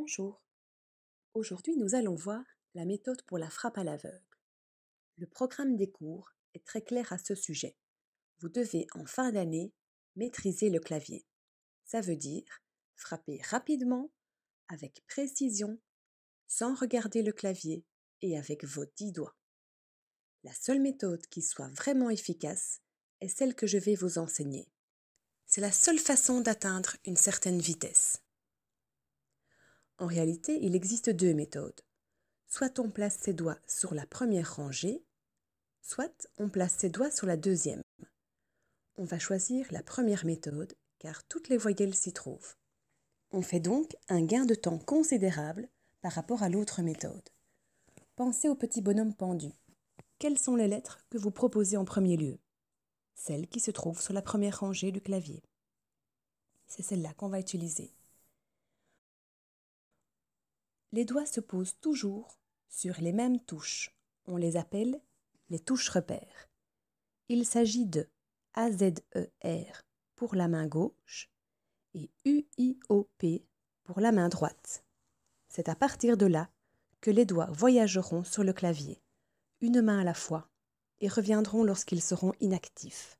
Bonjour. Aujourd'hui, nous allons voir la méthode pour la frappe à l'aveugle. Le programme des cours est très clair à ce sujet. Vous devez en fin d'année maîtriser le clavier. Ça veut dire frapper rapidement, avec précision, sans regarder le clavier et avec vos dix doigts. La seule méthode qui soit vraiment efficace est celle que je vais vous enseigner. C'est la seule façon d'atteindre une certaine vitesse. En réalité, il existe deux méthodes. Soit on place ses doigts sur la première rangée, soit on place ses doigts sur la deuxième. On va choisir la première méthode car toutes les voyelles s'y trouvent. On fait donc un gain de temps considérable par rapport à l'autre méthode. Pensez au petit bonhomme pendu. Quelles sont les lettres que vous proposez en premier lieu Celles qui se trouvent sur la première rangée du clavier. C'est celle-là qu'on va utiliser les doigts se posent toujours sur les mêmes touches. On les appelle les touches repères. Il s'agit de AZER pour la main gauche et UIOP pour la main droite. C'est à partir de là que les doigts voyageront sur le clavier, une main à la fois, et reviendront lorsqu'ils seront inactifs.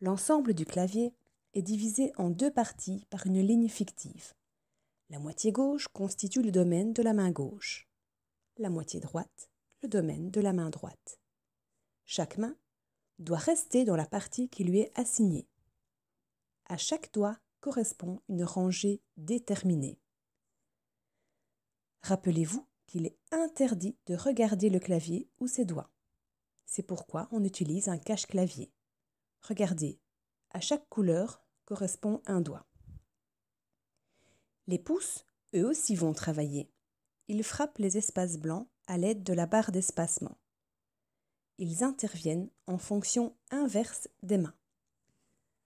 L'ensemble du clavier est divisé en deux parties par une ligne fictive. La moitié gauche constitue le domaine de la main gauche. La moitié droite, le domaine de la main droite. Chaque main doit rester dans la partie qui lui est assignée. À chaque doigt correspond une rangée déterminée. Rappelez-vous qu'il est interdit de regarder le clavier ou ses doigts. C'est pourquoi on utilise un cache-clavier. Regardez, à chaque couleur correspond un doigt. Les pouces, eux aussi, vont travailler. Ils frappent les espaces blancs à l'aide de la barre d'espacement. Ils interviennent en fonction inverse des mains.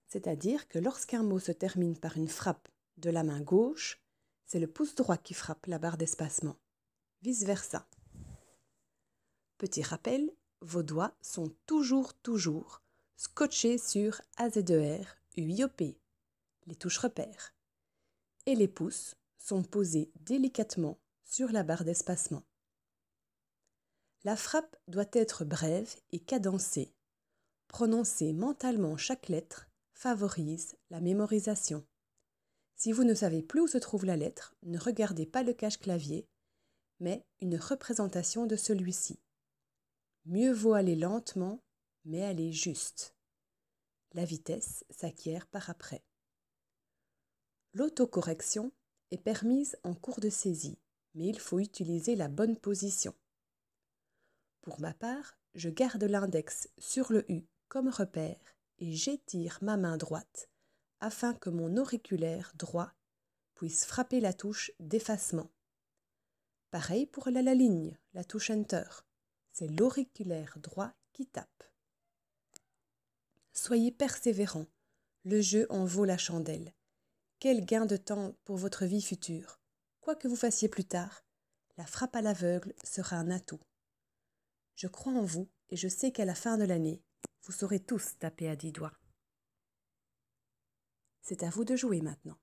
C'est-à-dire que lorsqu'un mot se termine par une frappe de la main gauche, c'est le pouce droit qui frappe la barre d'espacement. Vice-versa. Petit rappel, vos doigts sont toujours, toujours scotchés sur AZ2R, e UIOP, les touches repères et les pouces sont posés délicatement sur la barre d'espacement. La frappe doit être brève et cadencée. Prononcer mentalement chaque lettre favorise la mémorisation. Si vous ne savez plus où se trouve la lettre, ne regardez pas le cache-clavier, mais une représentation de celui-ci. Mieux vaut aller lentement, mais aller juste. La vitesse s'acquiert par après. L'autocorrection est permise en cours de saisie, mais il faut utiliser la bonne position. Pour ma part, je garde l'index sur le U comme repère et j'étire ma main droite afin que mon auriculaire droit puisse frapper la touche d'effacement. Pareil pour la, la, ligne, la touche Enter. C'est l'auriculaire droit qui tape. Soyez persévérant, le jeu en vaut la chandelle. Quel gain de temps pour votre vie future Quoi que vous fassiez plus tard, la frappe à l'aveugle sera un atout. Je crois en vous et je sais qu'à la fin de l'année, vous saurez tous taper à dix doigts. C'est à vous de jouer maintenant.